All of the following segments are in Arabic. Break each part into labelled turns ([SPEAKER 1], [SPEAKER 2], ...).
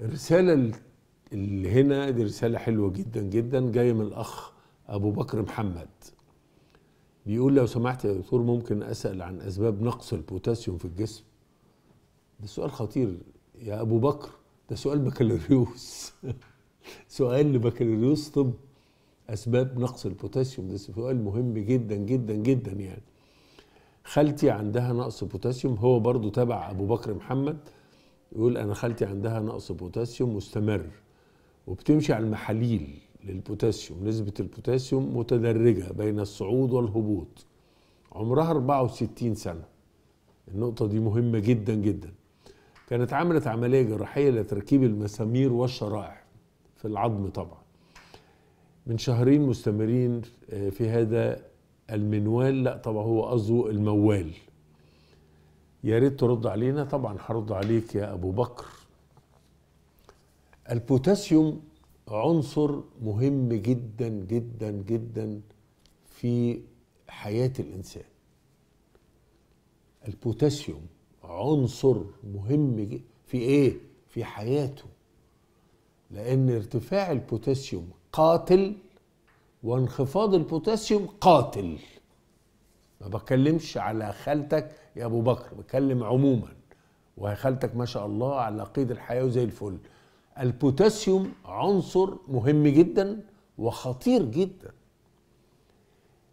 [SPEAKER 1] الرسالة اللي هنا دي رسالة حلوة جدا جدا جاية من الأخ أبو بكر محمد بيقول لو سمحت يا دكتور ممكن أسأل عن أسباب نقص البوتاسيوم في الجسم ده سؤال خطير يا أبو بكر ده سؤال بكالوريوس سؤال لبكالوريوس طب أسباب نقص البوتاسيوم ده سؤال مهم جدا جدا جدا يعني خالتي عندها نقص بوتاسيوم هو برضو تبع أبو بكر محمد يقول انا خالتي عندها نقص بوتاسيوم مستمر وبتمشي على المحاليل للبوتاسيوم نسبة البوتاسيوم متدرجة بين الصعود والهبوط عمرها 64 سنة النقطة دي مهمة جدا جدا كانت عملت عملية جراحية لتركيب المسامير والشرائح في العظم طبعا من شهرين مستمرين آه، في هذا المنوال لا طبعا هو قصده الموال يا ريت ترد علينا طبعا هرد عليك يا ابو بكر البوتاسيوم عنصر مهم جدا جدا جدا في حياه الانسان البوتاسيوم عنصر مهم في ايه في حياته لان ارتفاع البوتاسيوم قاتل وانخفاض البوتاسيوم قاتل ما بتكلمش على خالتك يا ابو بكر بتكلم عموما وهي خالتك ما شاء الله على قيد الحياه وزي الفل البوتاسيوم عنصر مهم جدا وخطير جدا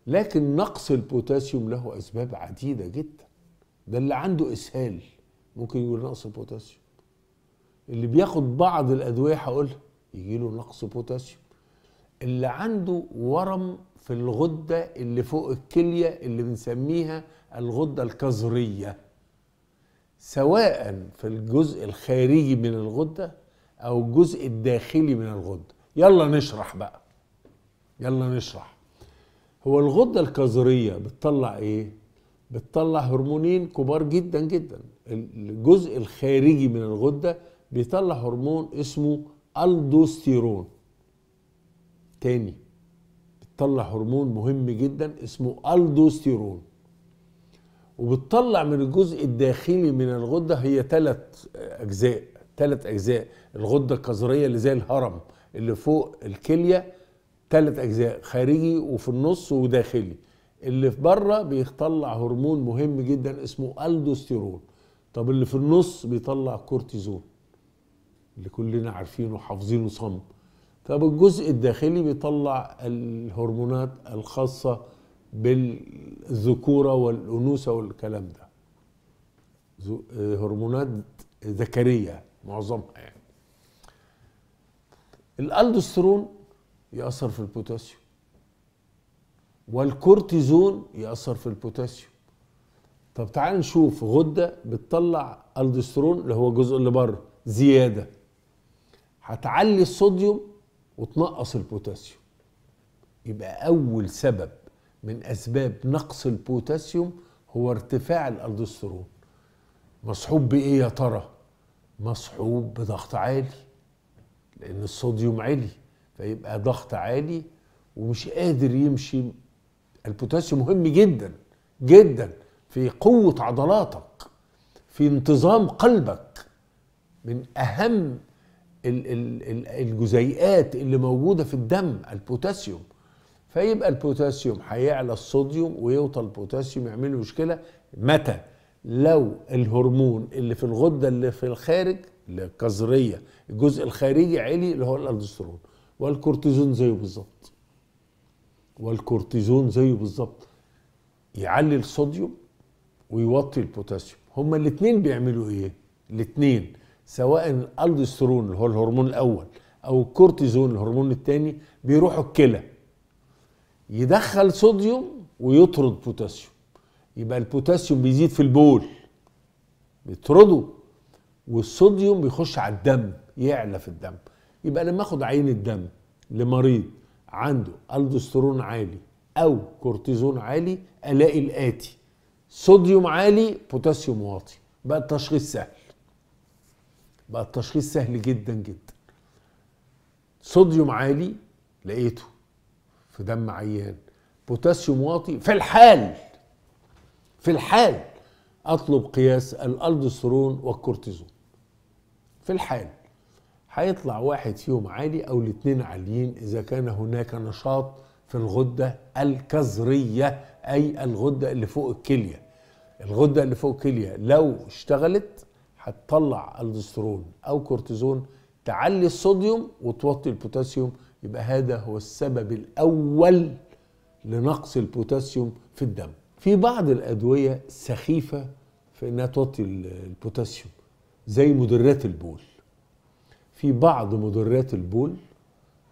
[SPEAKER 1] لكن نقص البوتاسيوم له اسباب عديده جدا ده اللي عنده اسهال ممكن يقول نقص البوتاسيوم اللي بياخد بعض الادويه هقولها يجي له نقص بوتاسيوم اللي عنده ورم في الغدة اللي فوق الكلية اللي بنسميها الغدة الكظرية سواء في الجزء الخارجي من الغدة أو الجزء الداخلي من الغدة يلا نشرح بقى يلا نشرح هو الغدة الكظرية بتطلع إيه؟ بتطلع هرمونين كبار جدا جدا الجزء الخارجي من الغدة بيطلع هرمون اسمه الدوستيرون تاني بتطلع هرمون مهم جدا اسمه الدوستيرون وبتطلع من الجزء الداخلي من الغده هي ثلاث اجزاء ثلاث اجزاء الغده الكظريه اللي زي الهرم اللي فوق الكليه ثلاث اجزاء خارجي وفي النص وداخلي اللي في بره بيطلع هرمون مهم جدا اسمه الدوستيرون طب اللي في النص بيطلع كورتيزون اللي كلنا عارفينه وحافظينه صم طب الجزء الداخلي بيطلع الهرمونات الخاصة بالذكورة والأنوثة والكلام ده هرمونات ذكرية معظمها يعني الألدسترون يأثر في البوتاسيوم والكورتيزون يأثر في البوتاسيوم طب تعال نشوف غدة بتطلع الدسترون اللي هو الجزء اللي بره زيادة هتعلي الصوديوم وتنقص البوتاسيوم يبقى اول سبب من اسباب نقص البوتاسيوم هو ارتفاع الالدوسترون مصحوب بايه يا ترى مصحوب بضغط عالي لان الصوديوم عالي فيبقى ضغط عالي ومش قادر يمشي البوتاسيوم مهم جدا جدا في قوه عضلاتك في انتظام قلبك من اهم الجزيئات اللي موجوده في الدم البوتاسيوم فيبقى البوتاسيوم هيعلى الصوديوم ويوطى البوتاسيوم يعمل مشكله متى لو الهرمون اللي في الغده اللي في الخارج القذريه الجزء الخارجي عالي اللي هو الالدسترون والكورتيزون زيه بالظبط والكورتيزون زيه بالظبط يعلي الصوديوم ويوطي البوتاسيوم هما الاثنين بيعملوا ايه الاثنين سواء الالدسترون اللي هو الهرمون الاول او الكورتيزون الهرمون الثاني بيروحوا الكلى يدخل صوديوم ويطرد بوتاسيوم يبقى البوتاسيوم بيزيد في البول بيطرده والصوديوم بيخش على الدم يعلى في الدم يبقى لما اخد عينه دم لمريض عنده الدسترون عالي او كورتيزون عالي الاقي الاتي صوديوم عالي بوتاسيوم واطي بقى التشخيص سهل بقى التشخيص سهل جدا جدا صوديوم عالي لقيته في دم عيان بوتاسيوم واطي في الحال في الحال اطلب قياس الالدوسترون والكورتيزون في الحال هيطلع واحد فيهم عالي او الاثنين عاليين اذا كان هناك نشاط في الغده الكظريه اي الغده اللي فوق الكليه الغده اللي فوق الكليه لو اشتغلت هتطلع الدسترون او كورتيزون تعلي الصوديوم وتوطي البوتاسيوم يبقى هذا هو السبب الاول لنقص البوتاسيوم في الدم في بعض الادويه سخيفه في انها توطي البوتاسيوم زي مدرات البول في بعض مدرات البول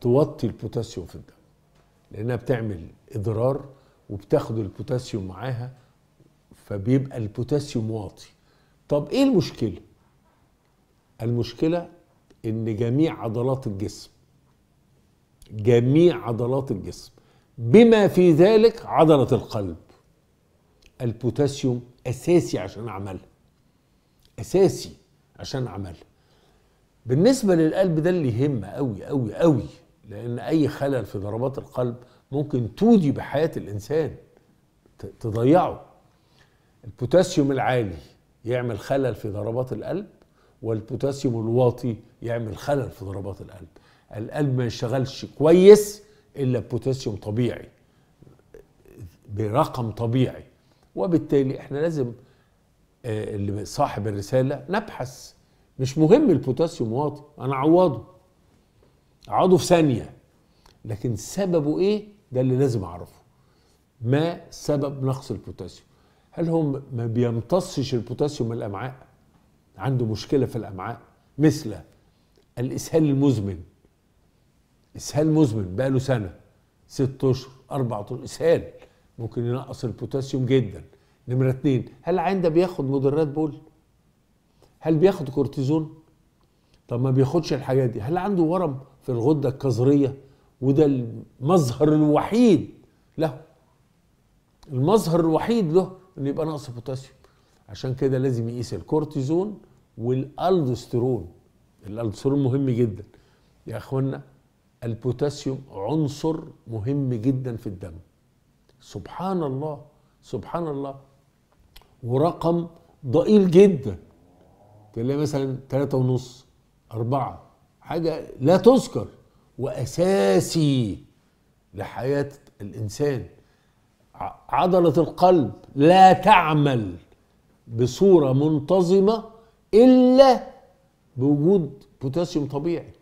[SPEAKER 1] توطي البوتاسيوم في الدم لانها بتعمل اضرار وبتاخد البوتاسيوم معاها فبيبقى البوتاسيوم واطي طب ايه المشكله المشكله ان جميع عضلات الجسم جميع عضلات الجسم بما في ذلك عضله القلب البوتاسيوم اساسي عشان اعملها اساسي عشان اعملها بالنسبه للقلب ده اللي يهم قوي قوي قوي لان اي خلل في ضربات القلب ممكن تودي بحياه الانسان تضيعه البوتاسيوم العالي يعمل خلل في ضربات القلب والبوتاسيوم الواطي يعمل خلل في ضربات القلب القلب ما يشتغلش كويس الا بوتاسيوم طبيعي برقم طبيعي وبالتالي احنا لازم آه، اللي صاحب الرساله نبحث مش مهم البوتاسيوم واطي انا اعوضه اعوضه في ثانيه لكن سببه ايه ده اللي لازم اعرفه ما سبب نقص البوتاسيوم هل هم ما بيمتصش البوتاسيوم من الامعاء عنده مشكله في الامعاء مثل الاسهال المزمن اسهال مزمن بقى له سنه ست اشهر اربع اشهر اسهال ممكن ينقص البوتاسيوم جدا نمره اتنين هل عنده بياخد مدرات بول هل بياخد كورتيزون طب ما بياخدش الحاجات دي هل عنده ورم في الغده الكظريه وده المظهر الوحيد له المظهر الوحيد له انه يبقى نقص بوتاسيوم عشان كده لازم يقيس الكورتيزون والالدوسترون الالدوسترون مهم جدا يا اخوانا البوتاسيوم عنصر مهم جدا في الدم سبحان الله سبحان الله ورقم ضئيل جدا تلاقي مثلا تلاتة ونص أربعة حاجة لا تذكر وأساسي لحياة الإنسان عضلة القلب لا تعمل بصورة منتظمة إلا بوجود بوتاسيوم طبيعي